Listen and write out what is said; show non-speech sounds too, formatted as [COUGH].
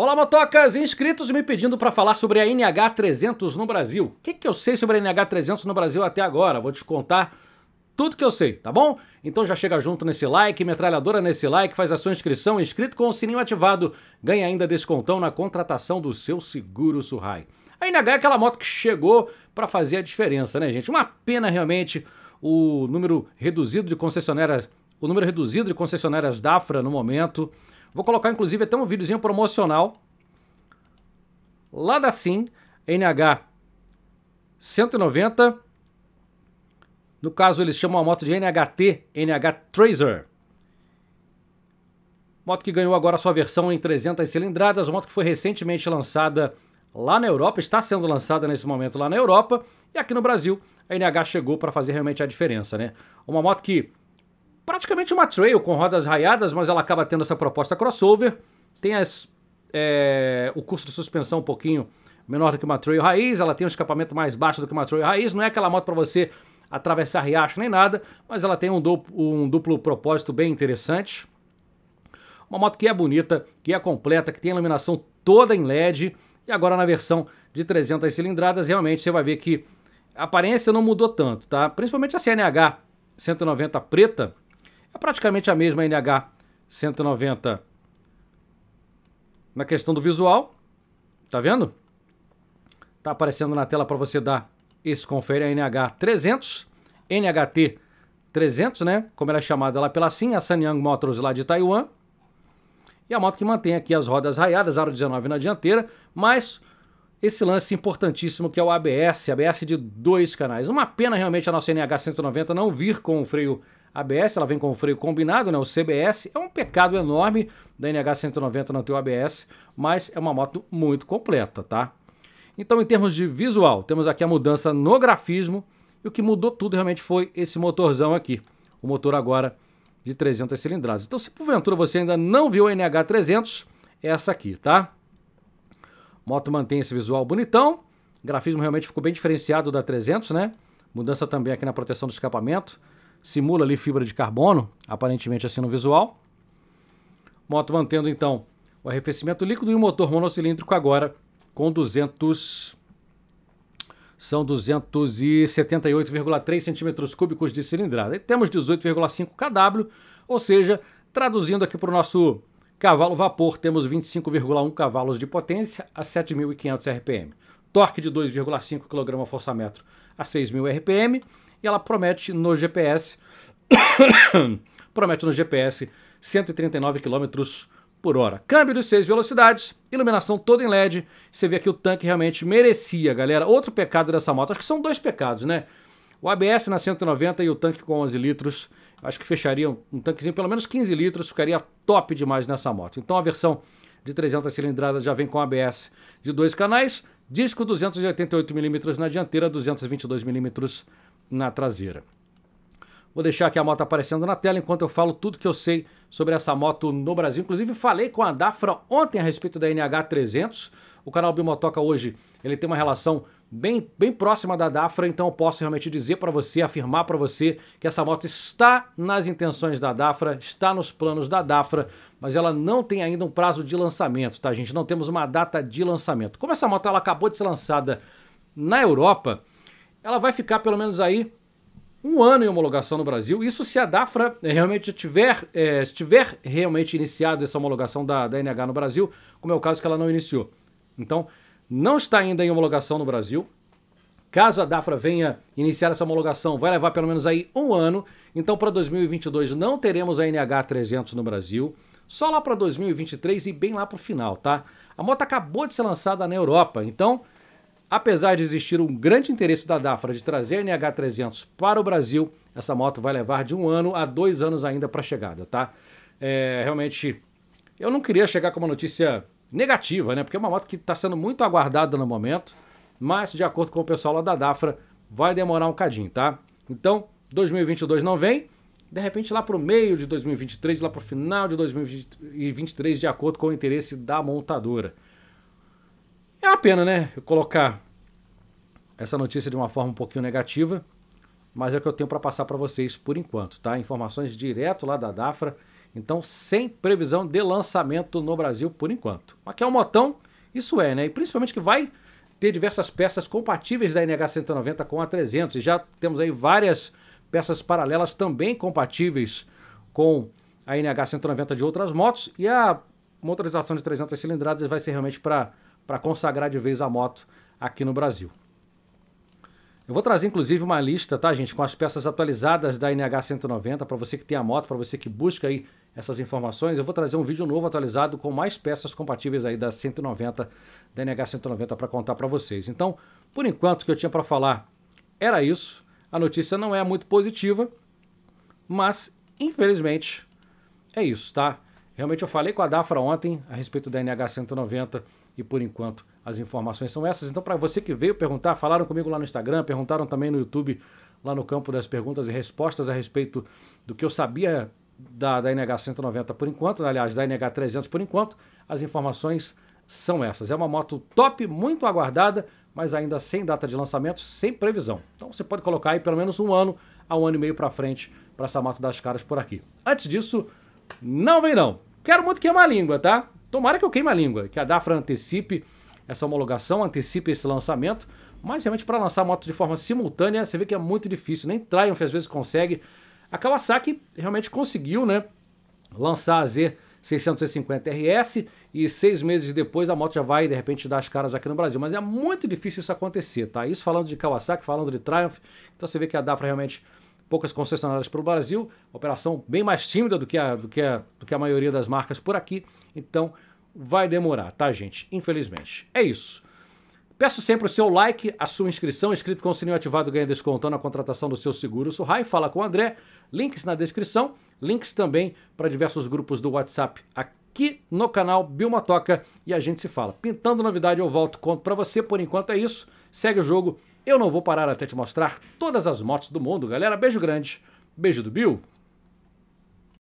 Olá, motocas! Inscritos me pedindo para falar sobre a NH300 no Brasil. O que, que eu sei sobre a NH300 no Brasil até agora? Vou te contar tudo que eu sei, tá bom? Então já chega junto nesse like, metralhadora nesse like, faz a sua inscrição, inscrito com o sininho ativado, ganha ainda descontão na contratação do seu seguro Surrai. A NH é aquela moto que chegou para fazer a diferença, né, gente? Uma pena realmente o número reduzido de concessionárias, o número reduzido de concessionárias da Afra no momento. Vou colocar, inclusive, até um videozinho promocional lá da SIM, NH 190. No caso, eles chamam a moto de NHT, NH Tracer. Moto que ganhou agora sua versão em 300 cilindradas, moto que foi recentemente lançada lá na Europa, está sendo lançada nesse momento lá na Europa, e aqui no Brasil a NH chegou para fazer realmente a diferença, né? Uma moto que praticamente uma trail com rodas raiadas, mas ela acaba tendo essa proposta crossover. Tem as, é, o custo de suspensão um pouquinho menor do que uma trail raiz, ela tem um escapamento mais baixo do que uma trail raiz, não é aquela moto para você atravessar riacho nem nada, mas ela tem um duplo, um duplo propósito bem interessante. Uma moto que é bonita, que é completa, que tem iluminação toda em LED, e agora na versão de 300 cilindradas, realmente você vai ver que a aparência não mudou tanto, tá? Principalmente a CNH 190 preta, é praticamente a mesma NH 190 na questão do visual. Tá vendo? Tá aparecendo na tela para você dar esse confere a NH 300, NHT 300, né? Como ela é chamada lá pela SIM, a Sanyang Motors lá de Taiwan. E a moto que mantém aqui as rodas raiadas, aro 19 na dianteira, mas esse lance importantíssimo que é o ABS, ABS de dois canais. Uma pena realmente a nossa NH 190 não vir com o freio ABS, ela vem com o freio combinado, né? O CBS é um pecado enorme da NH190 não ter o ABS, mas é uma moto muito completa, tá? Então, em termos de visual, temos aqui a mudança no grafismo e o que mudou tudo realmente foi esse motorzão aqui. O motor agora de 300 cilindradas. Então, se porventura você ainda não viu a NH300, é essa aqui, tá? moto mantém esse visual bonitão. grafismo realmente ficou bem diferenciado da 300, né? Mudança também aqui na proteção do escapamento simula ali fibra de carbono, aparentemente assim no visual. Moto mantendo então o arrefecimento líquido e o motor monocilíndrico agora com 200 são 278,3 centímetros cúbicos de cilindrada. E temos 18,5 kW, ou seja, traduzindo aqui para o nosso cavalo vapor, temos 25,1 cavalos de potência a 7.500 RPM. Torque de 2,5 kgfm a 6.000 RPM e ela promete no GPS [COUGHS] promete no GPS 139 km por hora. Câmbio de 6 velocidades, iluminação toda em LED. Você vê que o tanque realmente merecia, galera. Outro pecado dessa moto, acho que são dois pecados, né? O ABS na 190 e o tanque com 11 litros. Acho que fecharia um tanquezinho pelo menos 15 litros, ficaria top demais nessa moto. Então a versão de 300 cilindradas já vem com ABS de dois canais, disco 288mm na dianteira, 222mm na traseira. Vou deixar aqui a moto aparecendo na tela enquanto eu falo tudo que eu sei sobre essa moto no Brasil. Inclusive falei com a Dafra ontem a respeito da NH300. O canal Bimotoca hoje ele tem uma relação bem, bem próxima da Dafra, então eu posso realmente dizer para você, afirmar para você que essa moto está nas intenções da Dafra, está nos planos da Dafra, mas ela não tem ainda um prazo de lançamento, tá gente? Não temos uma data de lançamento. Como essa moto ela acabou de ser lançada na Europa, ela vai ficar pelo menos aí um ano em homologação no Brasil. Isso se a DAFRA eh, realmente tiver, é, tiver realmente iniciado essa homologação da, da NH no Brasil, como é o caso que ela não iniciou. Então, não está ainda em homologação no Brasil. Caso a DAFRA venha iniciar essa homologação, vai levar pelo menos aí um ano. Então, para 2022 não teremos a NH300 no Brasil. Só lá para 2023 e bem lá para o final, tá? A moto acabou de ser lançada na Europa, então Apesar de existir um grande interesse da Dafra de trazer a NH300 para o Brasil, essa moto vai levar de um ano a dois anos ainda para a chegada, tá? É, realmente, eu não queria chegar com uma notícia negativa, né? Porque é uma moto que está sendo muito aguardada no momento, mas de acordo com o pessoal lá da Dafra, vai demorar um cadinho, tá? Então, 2022 não vem, de repente lá para o meio de 2023, lá para o final de 2023, de acordo com o interesse da montadora. É uma pena, né? Eu colocar essa notícia de uma forma um pouquinho negativa, mas é o que eu tenho para passar para vocês por enquanto, tá? Informações direto lá da Dafra, então sem previsão de lançamento no Brasil por enquanto. Aqui é um motão, isso é, né? E principalmente que vai ter diversas peças compatíveis da NH190 com a 300 e já temos aí várias peças paralelas também compatíveis com a NH190 de outras motos e a motorização de 300 cilindradas vai ser realmente para para consagrar de vez a moto aqui no Brasil. Eu vou trazer inclusive uma lista, tá, gente, com as peças atualizadas da NH 190 para você que tem a moto, para você que busca aí essas informações. Eu vou trazer um vídeo novo atualizado com mais peças compatíveis aí da 190 da NH 190 para contar para vocês. Então, por enquanto o que eu tinha para falar era isso. A notícia não é muito positiva, mas infelizmente é isso, tá? Realmente eu falei com a Dafra ontem a respeito da NH 190 e por enquanto as informações são essas. Então, para você que veio perguntar, falaram comigo lá no Instagram, perguntaram também no YouTube, lá no campo das perguntas e respostas a respeito do que eu sabia da, da NH 190 por enquanto, aliás, da NH 300 por enquanto, as informações são essas. É uma moto top, muito aguardada, mas ainda sem data de lançamento, sem previsão. Então você pode colocar aí pelo menos um ano a um ano e meio para frente para essa moto das caras por aqui. Antes disso, não vem não. Quero muito queimar a língua, tá? Tomara que eu queime a língua, que a Dafra antecipe essa homologação, antecipe esse lançamento, mas realmente para lançar moto de forma simultânea, você vê que é muito difícil, nem Triumph às vezes consegue. A Kawasaki realmente conseguiu, né, lançar a Z 650 RS e seis meses depois a moto já vai de repente dar as caras aqui no Brasil. Mas é muito difícil isso acontecer, tá? Isso falando de Kawasaki, falando de Triumph. Então você vê que a Dafra realmente poucas concessionárias pelo Brasil, operação bem mais tímida do que a, do que a, do que a maioria das marcas por aqui, então vai demorar, tá, gente? Infelizmente. É isso. Peço sempre o seu like, a sua inscrição, inscrito com o sininho ativado ganha descontando na contratação do seu seguro Surrai. Fala com o André, links na descrição, links também para diversos grupos do WhatsApp aqui no canal toca e a gente se fala. Pintando novidade eu volto, conto para você. Por enquanto é isso, segue o jogo, eu não vou parar até te mostrar todas as motos do mundo, galera. Beijo grande. Beijo do Bill.